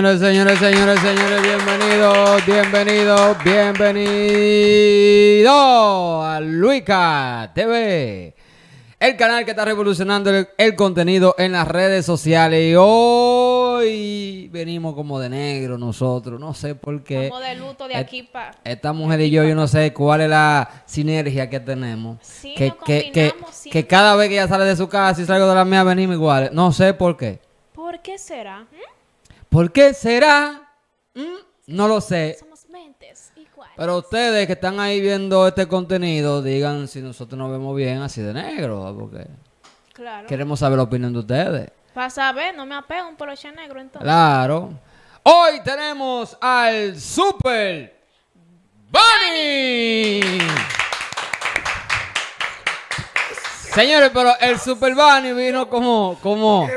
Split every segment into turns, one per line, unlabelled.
señores, señores, señores, señores, bienvenidos, bienvenidos, bienvenidos a Luica TV, el canal que está revolucionando el, contenido en las redes sociales. Y hoy venimos como de negro nosotros, no sé por qué. Como de luto de e- aquí para. Esta mujer y yo, yo no sé cuál es la sinergia que tenemos. Sí, que, que, que, cada vez que ella sale de su casa y salgo de la mía, venimos iguales. No sé por qué.
¿Por qué será? ¿Mm?
¿Por qué será? Mm, no lo sé.
Somos mentes iguales.
Pero ustedes que están ahí viendo este contenido, digan si nosotros nos vemos bien así de negro, porque
claro. queremos
saber la opinión de ustedes.
Para saber, no me apego un poloche negro entonces.
Claro. Hoy
tenemos al Super
Bunny. Señores, pero el Super Bunny vino como, como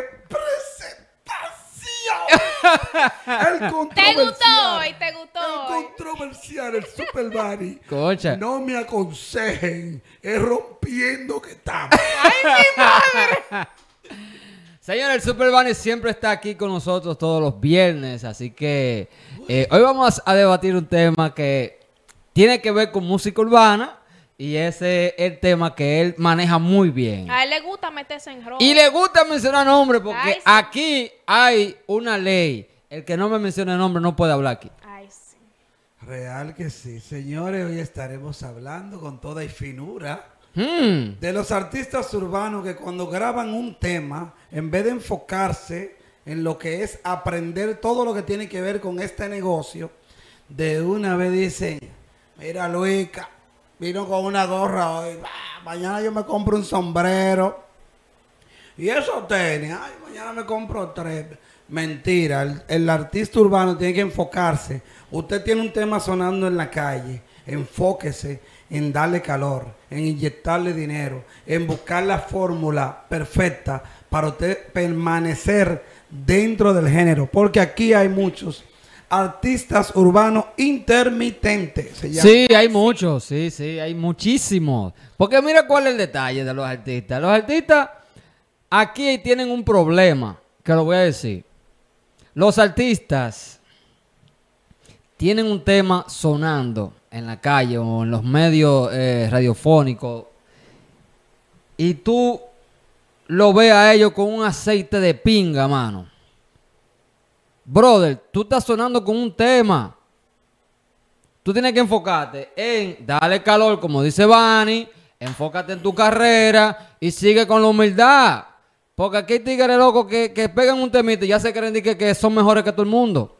controversial. Te
gustó te gustó. El controversial, el super Bunny.
No me aconsejen. Es rompiendo que estamos.
¡Ay, mi madre!
Señor, el Super Bunny siempre está aquí con nosotros todos los viernes, así que eh, hoy vamos a debatir un tema que tiene que ver con música urbana, y ese es el tema que él maneja muy bien.
A él le gusta meterse en rojo. Y le
gusta mencionar nombres porque aquí hay una ley. El que no me mencione nombre no puede hablar aquí. Ay, sí.
Real que sí. Señores, hoy estaremos hablando con toda y finura hmm. de los artistas urbanos que cuando graban un tema, en vez de enfocarse en lo que es aprender todo lo que tiene que ver con este negocio, de una vez dicen, mira Luica, Vino con una gorra hoy. mañana yo me compro un sombrero. Y eso tenis, mañana me compro tres. Mentira, el, el artista urbano tiene que enfocarse. Usted tiene un tema sonando en la calle. Enfóquese en darle calor, en inyectarle dinero, en buscar la fórmula perfecta para usted permanecer dentro del género. Porque aquí hay muchos artistas urbanos intermitentes.
Sí, hay muchos, sí, sí, hay muchísimos. Porque mira cuál es el detalle de los artistas. Los artistas aquí tienen un problema, que lo voy a decir. Los artistas tienen un tema sonando en la calle o en los medios eh, radiofónicos y tú lo ves a ellos con un aceite de pinga, mano. Brother, tú estás sonando con un tema. Tú tienes que enfocarte en darle calor, como dice Bani, enfócate en tu carrera y sigue con la humildad. Porque aquí hay tigres locos que, que, pegan un temito y ya se creen que, que son mejores que todo el mundo.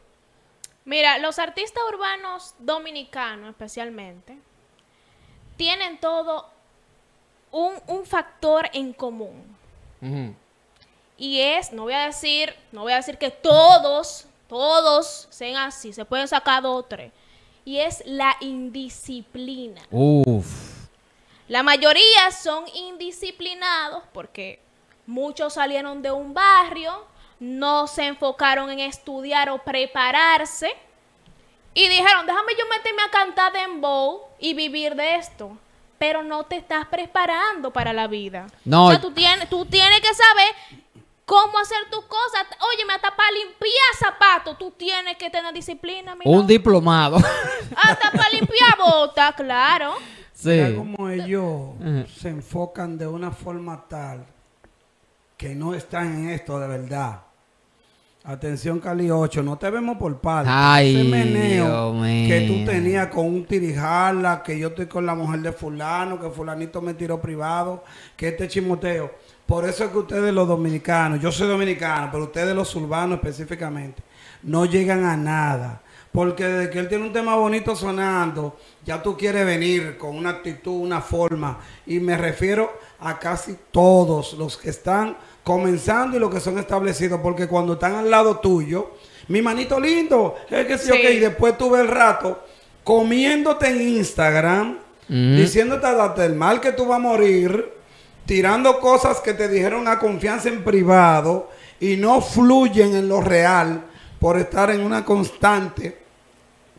Mira, los artistas urbanos dominicanos especialmente tienen todo un, factor en común. Y es, no voy a decir, no voy a decir que todos, todos sean así, se pueden sacar dos o tres. Y es la indisciplina. Uf. La mayoría son indisciplinados porque muchos salieron de un barrio, no se enfocaron en estudiar o prepararse y dijeron, déjame yo meterme a cantar en dembow y vivir de esto. Pero no te estás preparando para la vida. No. O sea, tú tienes, tú tienes que saber cómo hacer tus cosas. Oye, hasta para limpiar zapatos tú tienes que tener disciplina. Mira.
Un diplomado.
Hasta para limpiar botas, claro.
Sí. como ellos se enfocan
de una forma tal que no están en esto de verdad. Atención, Cali 8, no te vemos por parte. Ay, Ese meneo que tú tenías con un tirijala, que yo estoy con la mujer de fulano, que fulanito me tiró privado, que este chimoteo. Por eso es que ustedes los dominicanos, yo soy dominicano, pero ustedes los urbanos específicamente, no llegan a nada. Porque desde que él tiene un tema bonito sonando, ya tú quieres venir con una actitud, una forma. Y me refiero a casi todos los que están comenzando y lo que son establecidos, porque cuando están al lado tuyo, mi manito lindo, es eh, que y después tuve el rato comiéndote en Instagram, diciéndote hasta el mal que tú vas a morir, tirando cosas que te dijeron a confianza en privado y no fluyen en lo real por estar en una constante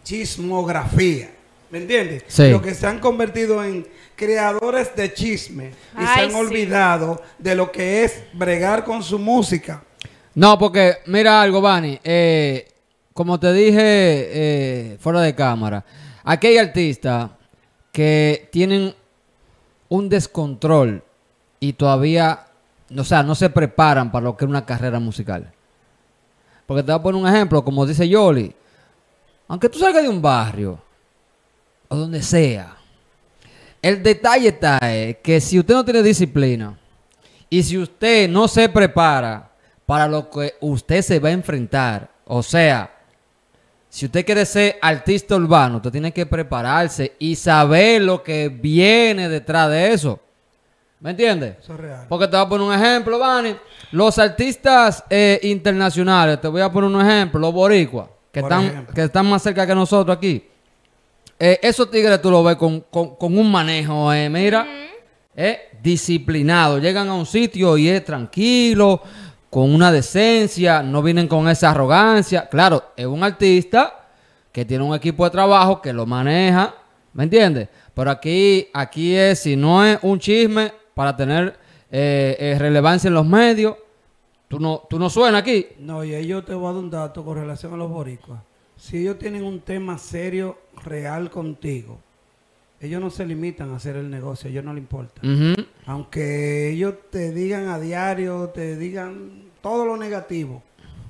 chismografía. ¿Me entiendes? Sí. Lo que se han convertido en creadores de chisme y se han olvidado de lo que es bregar con su música.
No, porque mira algo, Bani. Eh, como te dije eh, fuera de cámara, aquí hay artistas que tienen un descontrol y todavía, o sea, no se preparan para lo que es una carrera musical. Porque te voy a poner un ejemplo, como dice Yoli. Aunque tú salgas de un barrio, o donde sea. El detalle está es eh, que si usted no tiene disciplina y si usted no se prepara para lo que usted se va a enfrentar, o sea, si usted quiere ser artista urbano, usted tiene que prepararse y saber lo que viene detrás de eso. ¿Me entiende? Porque te voy a poner un ejemplo, Vani. Los artistas eh, internacionales, te voy a poner un ejemplo, los boricuas, que, están, que están más cerca que nosotros aquí. Eh, esos tigres tú lo ves con, un manejo, eh, mira, es eh, disciplinado. Llegan a un sitio y es tranquilo, con una decencia, no vienen con esa arrogancia. Claro, es un artista que tiene un equipo de trabajo que lo maneja, ¿me entiendes? Pero aquí, aquí es, si no es un chisme para tener relevancia en los medios, tú no, tú no suenas aquí. No, y
yo te voy a dar un dato con relación a los boricuas si ellos tienen un tema serio, real contigo, ellos no se limitan a hacer el negocio, a ellos no les importa. Aunque ellos te digan a diario, te digan todo lo negativo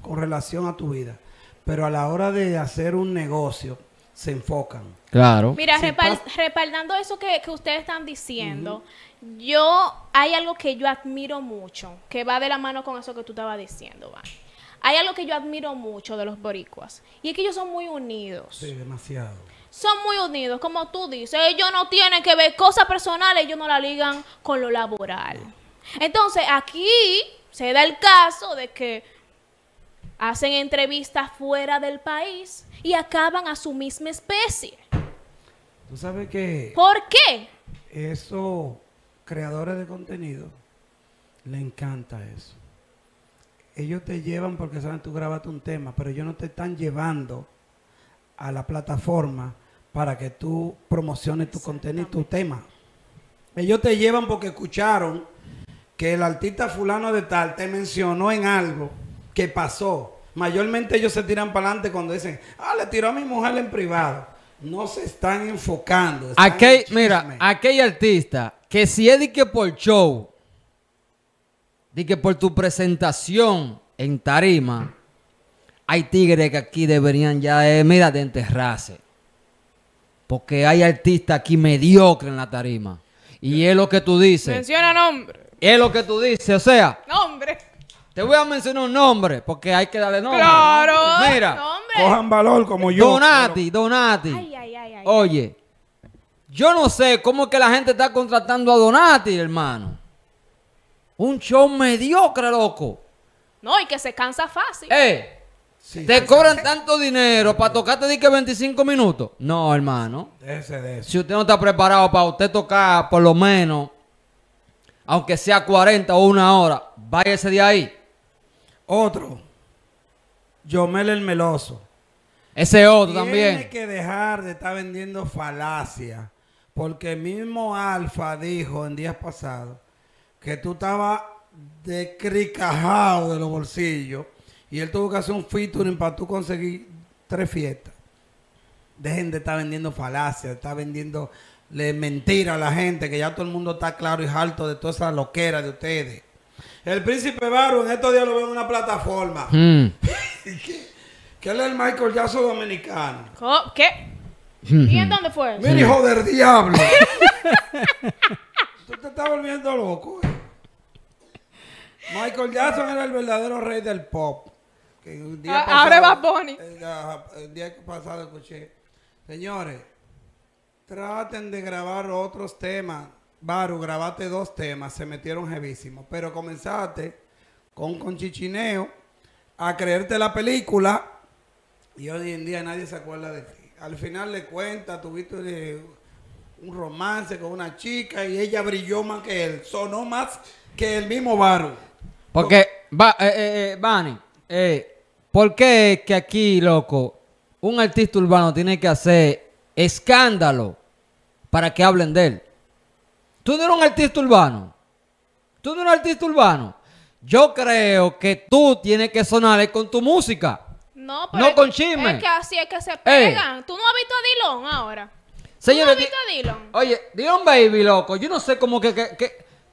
con relación a tu vida, pero a la hora de hacer un negocio, se enfocan.
Claro. Mira,
respaldando eso que, ustedes están diciendo, yo hay algo que yo admiro mucho, que va de la mano con eso que tú estabas diciendo, va. Hay algo que yo admiro mucho de los boricuas y es que ellos son muy unidos. Sí, demasiado. Son muy unidos, como tú dices. Ellos no tienen que ver cosas personales, ellos no la ligan con lo laboral. Entonces, aquí se da el caso de que hacen entrevistas fuera del país y acaban a su misma especie.
¿Tú sabes qué?
¿Por qué?
Esos creadores de contenido le encanta eso ellos te llevan porque saben tú grabaste un tema, pero ellos no te están llevando a la plataforma para que tú promociones tu contenido y tu tema. Ellos te llevan porque escucharon que el artista fulano de tal te mencionó en algo que pasó. Mayormente ellos se tiran para adelante cuando dicen, ah, le tiró a mi mujer en privado. No se están enfocando. Aquel,
mira, aquel artista que si es que por show Dije que por tu presentación en tarima, hay tigres que aquí deberían ya, eh, mira, de enterrarse. Porque hay artistas aquí mediocres en la tarima. Y es lo que tú dices.
Menciona nombre.
Es lo que tú dices, o sea. Nombre. Te voy a mencionar un nombre, porque hay que darle nombre. Claro. Mira. Cojan valor como yo. Donati, Donati. Ay, ay, ay, Oye, yo no sé cómo que la gente está contratando a Donati, hermano. Un show mediocre, loco.
No, y que se cansa fácil.
Eh, te cobran tanto dinero para tocarte te que 25 minutos. No, hermano. Si usted no está preparado para usted tocar por lo menos, aunque sea 40 o una hora, ese de ahí. Otro. Yomel el Meloso. Ese otro también. Tiene
que dejar de estar vendiendo falacia. Porque mismo Alfa dijo en días pasados que tú estabas descricajado de los bolsillos y él tuvo que hacer un featuring para tú conseguir tres fiestas. Dejen de estar vendiendo falacias, está vendiendo mentiras a la gente, que ya todo el mundo está claro y alto de toda esa loquera de ustedes. El príncipe Baro en estos días lo veo en una plataforma. Hmm. que, él es el Michael Jackson dominicano.
¿Qué? Hmm. ¿Y en dónde fue? Mira, hijo del diablo.
tú te estás volviendo loco. Eh. Michael Jackson era el verdadero rey del pop. Que un día ah, ahora va eh, Bonnie. El, día pasado escuché. Señores, traten de grabar otros temas. Baru, grabaste dos temas, se metieron jevísimos. Pero comenzaste con, con chichineo a creerte la película y hoy en día nadie se acuerda de ti. Al final de cuenta tuviste eh, un romance con una chica y ella brilló más que él, sonó
más que el mismo Baru. Porque, va, eh, Bani, eh, eh, eh, ¿por qué es que aquí, loco, un artista urbano tiene que hacer escándalo para que hablen de él? Tú no eres un artista urbano. Tú no eres un artista urbano. Yo creo que tú tienes que sonar con tu música.
No, no con chisme. Es que así es que se pegan. Tú no has visto a Dylan ahora.
Señor. ¿Tú no has visto a Oye, Dylan Baby, loco, yo no sé cómo que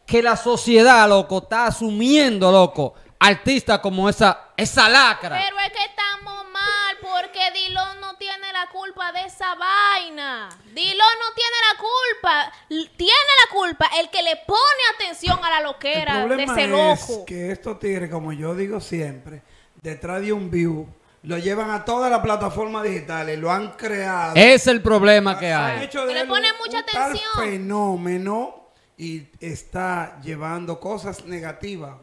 que la sociedad, loco, está asumiendo, loco, artistas como esa, esa lacra. Pero
es que estamos mal porque Dilon no tiene la culpa de esa vaina. Dilon no tiene la culpa. Tiene la culpa el que le pone atención a la loquera de ese loco.
Es que estos tigres, como yo digo siempre, detrás de un view lo llevan a todas las plataformas digitales, lo han
creado. Es
el problema que hay.
le ponen mucha atención.
fenómeno y está llevando cosas negativas.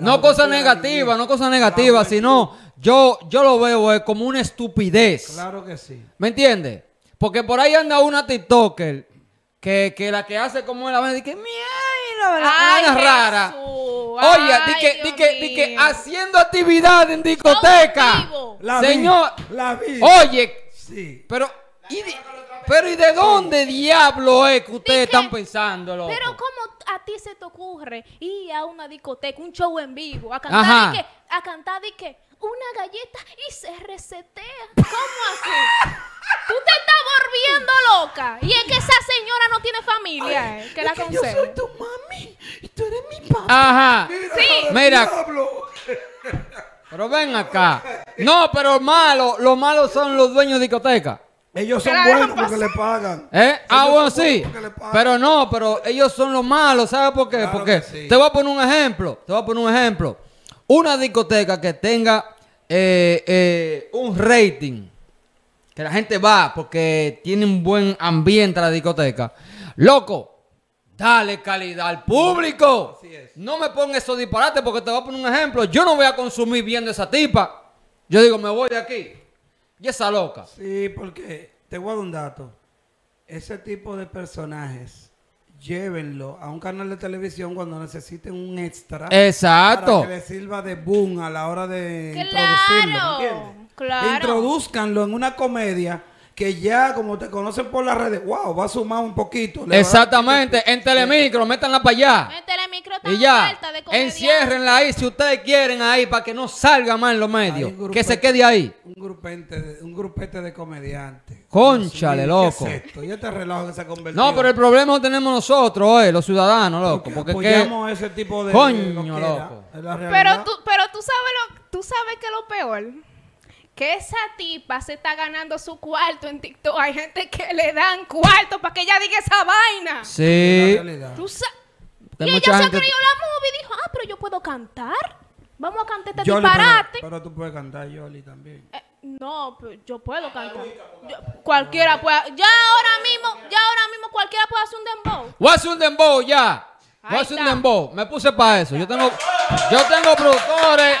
No cosas negativas, no cosas negativas, sino yo, yo lo veo eh, como una estupidez.
Claro que sí.
¿Me entiendes? Porque por ahí anda una TikToker que, la que hace como la la rara. Oye, di que, haciendo actividad en discoteca. Señor, Oye, sí. pero... Y, pero ¿y de dónde diablo es que ustedes están pensando, Pero
¿cómo a ti se te ocurre ir a una discoteca, un show en vivo, a cantar de que, a cantar de qué? una galleta y se resetea? ¿Cómo así? Tú te estás volviendo loca. Y es que esa señora no tiene familia, eh, que la Yo soy tu mami y tú eres mi papá.
Ajá. sí. Mira. Pero ven acá. No, pero malo, los malos son los dueños de discoteca. Ellos son buenos eh, ah, porque le
pagan. ¿Eh? Ah, bueno,
Pero no, pero ellos son los malos, ¿sabes por qué? porque te voy a poner un ejemplo. Te voy a poner un ejemplo. Una discoteca que tenga eh, eh, un rating, que la gente va porque tiene un buen ambiente la discoteca. Loco, dale calidad al público. Así No me pongas esos disparates porque te voy a poner un ejemplo. Yo no voy a consumir viendo esa tipa. Yo digo, me voy de aquí. Y esa loca. Sí, porque te voy un dato.
Ese tipo de personajes, llévenlo a un canal de televisión cuando necesiten un extra. Exacto. Para que les sirva de boom a la hora de introducirlo. Claro. Introduzcanlo en una comedia que ya como te conocen
por las redes, wow, va a sumar un poquito. Exactamente, en Telemicro, métanla para allá.
En Telemicro está y ya,
de enciérrenla ahí si ustedes quieren ahí para que no salga más en los medios, que se quede ahí.
Un grupete de, un grupete de comediantes.
Conchale, loco. Y
este que se No, pero el
problema lo tenemos nosotros, hoy, los ciudadanos, loco. Porque, apoyamos
ese tipo de... Coño, loco. Pero
tú, pero tú sabes lo, tú sabes que lo peor que esa tipa se está ganando su cuarto en TikTok. Hay gente que le dan cuarto para que ella diga esa vaina. Sí. Tú y ella se creyó la movie y dijo, ah, pero yo puedo cantar. Vamos a cantar este disparate.
pero, tú puedes
cantar Yoli también.
Eh, no, pero yo puedo cantar. cualquiera puede. Ya ahora mismo, ya ahora mismo cualquiera puede hacer un dembow.
hacer un dembow ya. a hacer un dembow. Me puse para eso. Yo tengo, yo tengo productores.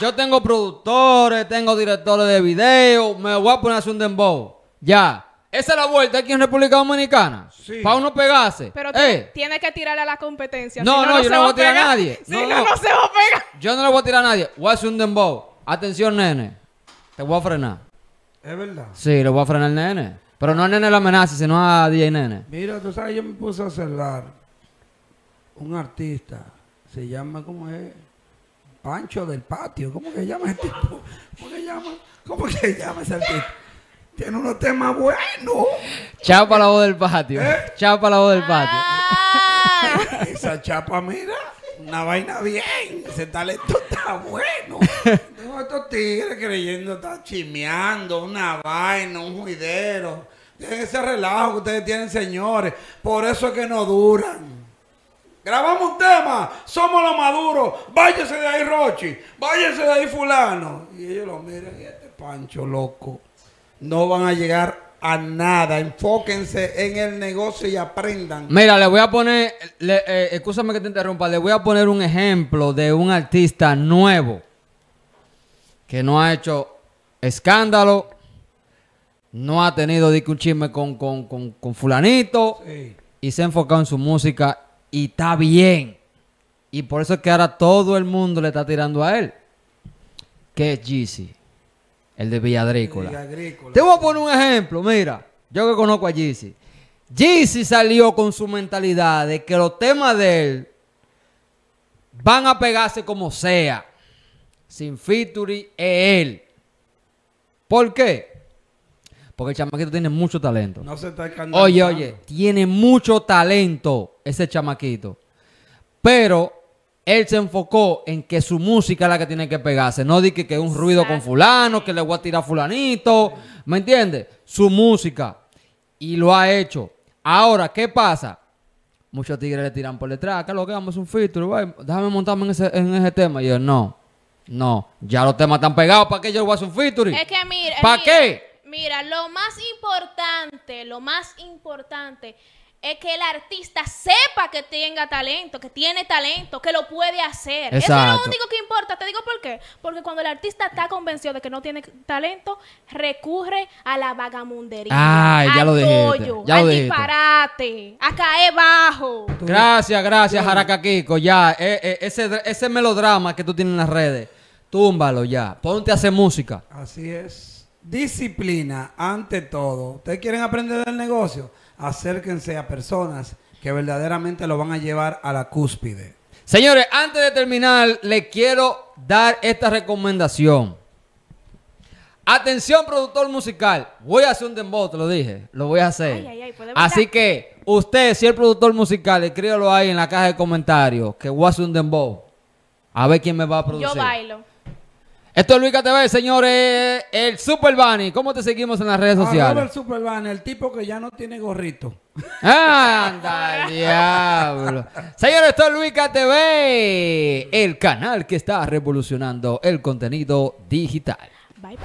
Yo tengo productores, tengo directores de video, me voy a poner a hacer un dembow. Ya. Esa es la vuelta aquí en República Dominicana. Sí. Para uno pegarse. Pero tiene
eh. que tirar a la competencia. No, no, yo no voy a tirar a nadie. no, no, se va a
pegar. Yo no le voy a tirar a nadie. Voy a hacer un dembow. Atención, nene. Te voy a frenar. ¿Es verdad? Sí, lo voy a frenar, nene. Pero no al nene la amenaza, sino a DJ nene.
Mira, tú sabes, yo me puse a cerrar un artista. Se llama, ¿cómo es? Pancho del Patio. ¿Cómo que llama ese tipo? ¿Cómo que llama? ¿Cómo que llama ese tipo? Tiene unos temas buenos.
Chapa para la voz del patio. ¿Eh? Chao para la voz del patio.
Esa chapa, mira, una vaina bien. Ese talento está bueno. Tengo estos tigres creyendo, está chimeando, una vaina, un juidero. Tienen ese relajo que ustedes tienen, señores. Por eso es que no duran grabamos un tema, somos los maduros, váyase de ahí Rochi, váyase de ahí fulano. Y ellos lo miran, y este pancho loco, no van a llegar a nada, enfóquense en el negocio y aprendan.
Mira, le voy a poner, le, eh, que te interrumpa, le voy a poner un ejemplo de un artista nuevo que no ha hecho escándalo, no ha tenido que un chisme con, fulanito y se ha enfocado en su música y está bien. Y por eso es que ahora todo el mundo le está tirando a él. Que es Jeezy. El de Villadrícola. Te voy a poner un ejemplo. Mira, yo que conozco a Jeezy. Jeezy salió con su mentalidad de que los temas de él van a pegarse como sea. Sin Fituri es él. ¿Por qué? Porque el chamaquito tiene mucho talento. No se está Oye, oye, tiene mucho talento ese chamaquito. Pero él se enfocó en que su música es la que tiene que pegarse. No di que, que un ruido con fulano, que le voy a tirar fulanito. ¿Me entiendes? Su música. Y lo ha hecho. Ahora, ¿qué pasa? Muchos tigres le tiran por detrás. Acá lo que vamos un feature. Déjame montarme en ese, tema. Y yo, no. No. Ya los temas están pegados. ¿Para qué yo voy a hacer un feature? Es
que mira. ¿Para qué? Mira, lo más importante, lo más importante es que el artista sepa que tenga talento, que tiene talento, que lo puede hacer. Eso es lo único que importa. Te digo por qué. Porque cuando el artista está convencido de que no tiene talento, recurre a la vagamundería, Ay, ah, ya lo al disparate, a caer bajo.
Gracias, gracias, Haraka Kiko. Ya, eh, eh, ese, ese melodrama que tú tienes en las redes, túmbalo ya. Ponte a hacer música. Así
es. Disciplina ante todo. ¿Ustedes quieren aprender del negocio? Acérquense a personas que verdaderamente lo van a llevar a la
cúspide. Señores, antes de terminar, les quiero dar esta recomendación. Atención, productor musical. Voy a hacer un dembow, te lo dije. Lo voy a hacer. Así que, usted, si es productor musical, Escríbelo ahí en la caja de comentarios que voy a hacer un dembow. A ver quién me va a producir. Yo
bailo.
Esto es Luis TV, señores. El Super Bunny. ¿Cómo te seguimos en las redes sociales?
el Super Bunny, el tipo que ya no tiene gorrito.
¡Anda, diablo! Señores, esto es Luis TV, el canal que está revolucionando el contenido digital. bye.